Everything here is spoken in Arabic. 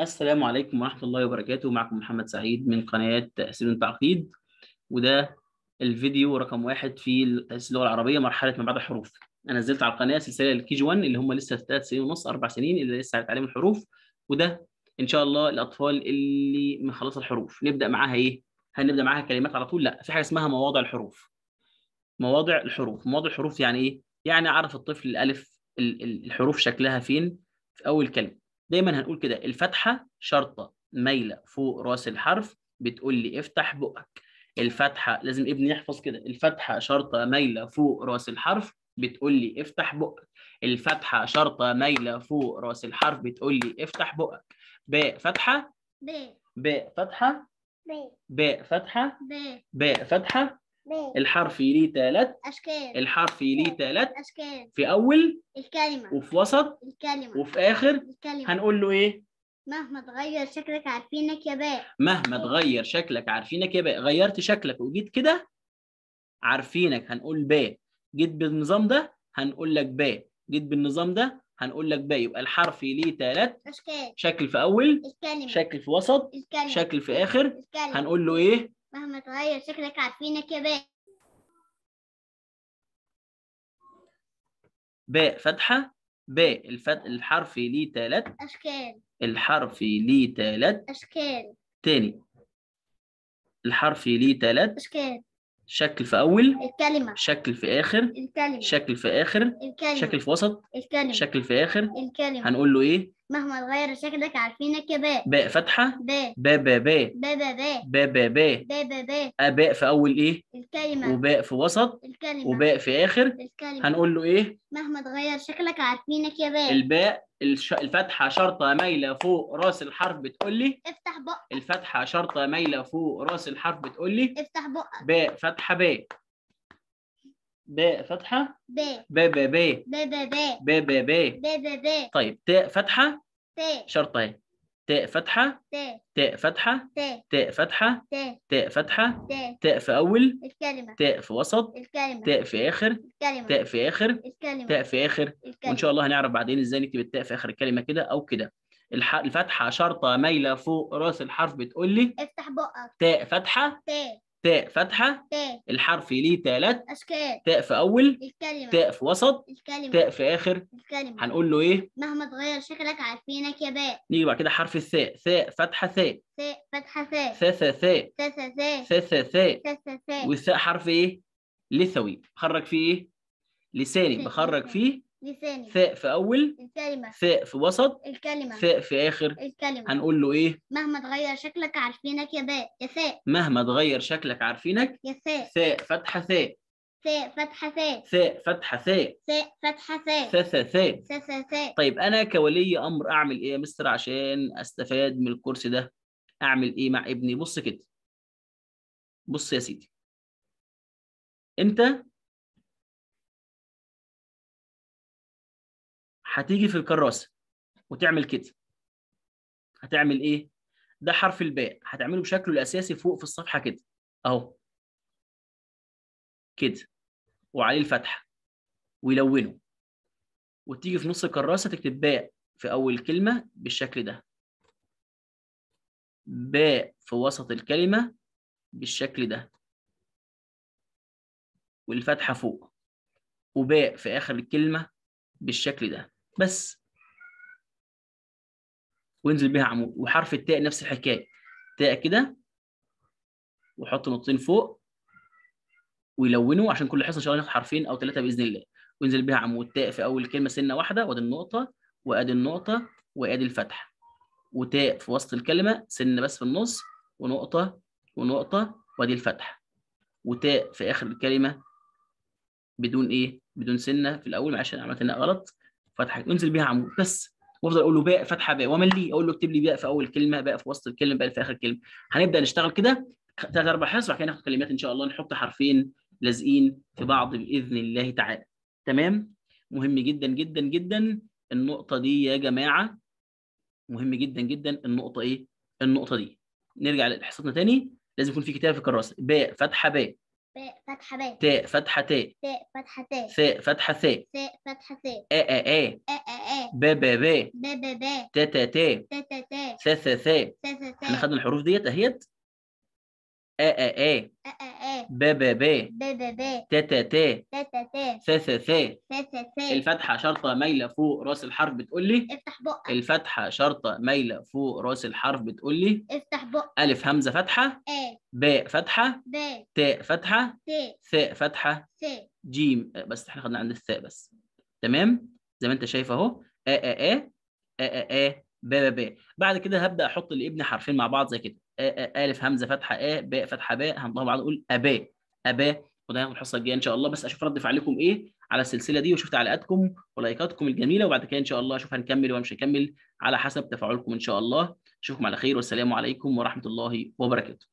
السلام عليكم ورحمة الله وبركاته معكم محمد سعيد من قناة تأسيس التعقيد وده الفيديو رقم واحد في تأسيس اللغة العربية مرحلة ما بعد الحروف أنا نزلت على القناة سلسلة الكي جي 1 اللي هم لسه ثلاث سنين ونص أربع سنين اللي لسه على الحروف وده إن شاء الله الأطفال اللي مخلصة الحروف نبدأ معاها إيه؟ هل نبدأ معاها كلمات على طول؟ لا في حاجة اسمها مواضع الحروف مواضع الحروف مواضع الحروف يعني إيه؟ يعني أعرف الطفل الألف الحروف شكلها فين في اول كلمه دايما هنقول كده الفتحه شرطه مايله فوق راس الحرف بتقول لي افتح بقك الفتحه لازم ابني يحفظ كده الفتحه شرطه مايله فوق راس الحرف بتقول لي افتح بقك الفتحه شرطه مايله فوق راس الحرف بتقول لي افتح بقك ب فتحه ب باء فتحه باء باء فتحه باء باء فتحه الحرف ليه ثلاث أشكال الحرف ليه ثلاث أشكال في أول الكلمة وفي وسط الكلمة وفي آخر الكلمة هنقول له إيه؟ مهما تغير شكلك عارفينك يا باء مهما تغير شكلك عارفينك يا باء غيرت شكلك وجيت كده عارفينك هنقول باء جيت بالنظام ده هنقول لك باء جيت بالنظام ده هنقول لك باء يبقى الحرف ليه ثلاث اشكال شكل في اول الكلمه شكل في وسط الكلمه شكل في اخر الكلمة. هنقول له ايه مهما تغير شكلك عارفينك يا باء باء فتحة باء الفت... الحرف ليه تلات أشكال الحرف ليه تلات أشكال تاني الحرف ليه تلات أشكال شكل في أول الكلمة شكل في آخر الكلمة شكل في آخر الكلمة شكل في وسط الكلمة شكل في آخر الكلمة هنقول له إيه؟ مهما تغير شكلك عارفينك يا باء باء فتحة باء باء باء باء باء باء باء باء باء باء باء آه، في أول إيه؟ الكلمة وباء في وسط الكلمة وباء في آخر الكلمة هنقول له إيه؟ مهما تغير شكلك عارفينك يا باء الباء الش... الفتحة شرطة مايلة فوق راس الحرف بتقول لي افتح بقك الفتحة شرطة مايلة فوق راس الحرف بتقول لي افتح بقك باء فتحة باء باء فتحة باء باء باء باء باء باء باء باء طيب تاء فتحة تاء شرطه اهي تاء فتحة تاء تاء فتحة تاء تاء فتحة تاء تاء فتحة تاء تاء في أول الكلمة تاء في وسط الكلمة تاء في آخر الكلمة تاء في آخر الكلمة تاء في آخر وإن شاء الله هنعرف بعدين إزاي نكتب التاء في آخر الكلمة كده أو كده الفتحة شرطة مايلة فوق راس الحرف بتقول لي افتح بقك تاء فتحة تاء تاء فتحة تاء الحرف ليه ثلاث أشكال تاء في أول الكلمة تاء في وسط الكلمة تاء في آخر الكلمة هنقول له إيه؟ مهما تغير شكلك عارفينك يا باء نيجي بعد كده حرف الثاء ثاء فتحة ثاء ثاء فتحة ثاء ثاء ثاء ثاء ثاء ثاء ثاء ثاء والثاء حرف إيه؟ لثوي بخرج فيه إيه؟ لساني بخرج فيه لساني ثاء في اول الكلمه ثاء في وسط الكلمه ثاء في اخر الكلمه هنقول له ايه مهما تغير شكلك عارفينك يا باء يا ثاء مهما تغير شكلك عارفينك يا ثاء ثاء فتحه ثاء ثاء فتحة ثاء ثاء فتحة ثاء ثاء فتحة ثاء ثاء ثاء ثاء ثاء طيب أنا كولي أمر أعمل إيه يا مستر عشان أستفاد من الكورس ده؟ أعمل إيه مع ابني؟ بص كده بص يا سيدي أنت هتيجي في الكراسه وتعمل كده هتعمل ايه ده حرف الباء هتعمله بشكله الاساسي فوق في الصفحه كده اهو كده وعليه الفتحه ويلونه وتيجي في نص الكراسه تكتب باء في اول كلمه بالشكل ده باء في وسط الكلمه بالشكل ده والفتحه فوق وباء في اخر الكلمه بالشكل ده بس وانزل بها عمود وحرف التاء نفس الحكايه تاء كده وحط نقطتين فوق ويلونه عشان كل حصه ان شاء الله ناخد حرفين او ثلاثه باذن الله وانزل بها عمود تاء في اول كلمه سنه واحده وادي النقطه وادي النقطه وادي الفتحه وتاء في وسط الكلمه سنه بس في النص ونقطه ونقطه وادي الفتحه وتاء في اخر الكلمه بدون ايه بدون سنه في الاول معلش انا عملت هنا غلط فتحك انزل بيها عمود بس وافضل اقول له باء فتحه باء ومن لي اقول له اكتب لي باء في اول كلمه باء في وسط الكلمه باء في اخر كلمه هنبدا نشتغل كده ثلاث اربع حصص وبعد كده ناخد كلمات ان شاء الله نحط حرفين لازقين في بعض باذن الله تعالى تمام مهم جدا جدا جدا النقطه دي يا جماعه مهم جدا جدا النقطه ايه النقطه دي نرجع لحصتنا تاني لازم يكون في كتابه في الكراسه باء فتحه باء فتحة باء ت فتحة ت ت فتحة ت ثاء فتحة ثاء ثاء فتحة ثاء آ آ آ آ آ آ با با با با با با تا تا تا تا تا تا ثا ثا احنا خدنا الحروف ديت اهيت آ آ آ ب ب ب ب ب ب ت ت ت ت ت ت ث ث ث الفتحة شرطة مايلة فوق رأس الحرف بتقول لي افتح بقك الفتحة شرطة مايلة فوق رأس الحرف بتقول لي افتح بقك ألف همزة فتحة آ ب فتحة ب ت فتحة ت ث فتحة ث ج بس احنا خدنا عند الثاء بس تمام زي ما انت شايف اهو آ آ آ آ آ آ ب ب ب بعد كده هبدأ أحط لابني حرفين مع بعض زي كده الف همزه فتحه آ باء فتحه باء هنضرب بعض نقول اباء اباء وده هياخد الحصه الجايه ان شاء الله بس اشوف رد فعلكم ايه على السلسله دي وشوف تعليقاتكم ولايكاتكم الجميله وبعد كده ان شاء الله اشوف هنكمل ولا مش هنكمل على حسب تفاعلكم ان شاء الله اشوفكم على خير والسلام عليكم ورحمه الله وبركاته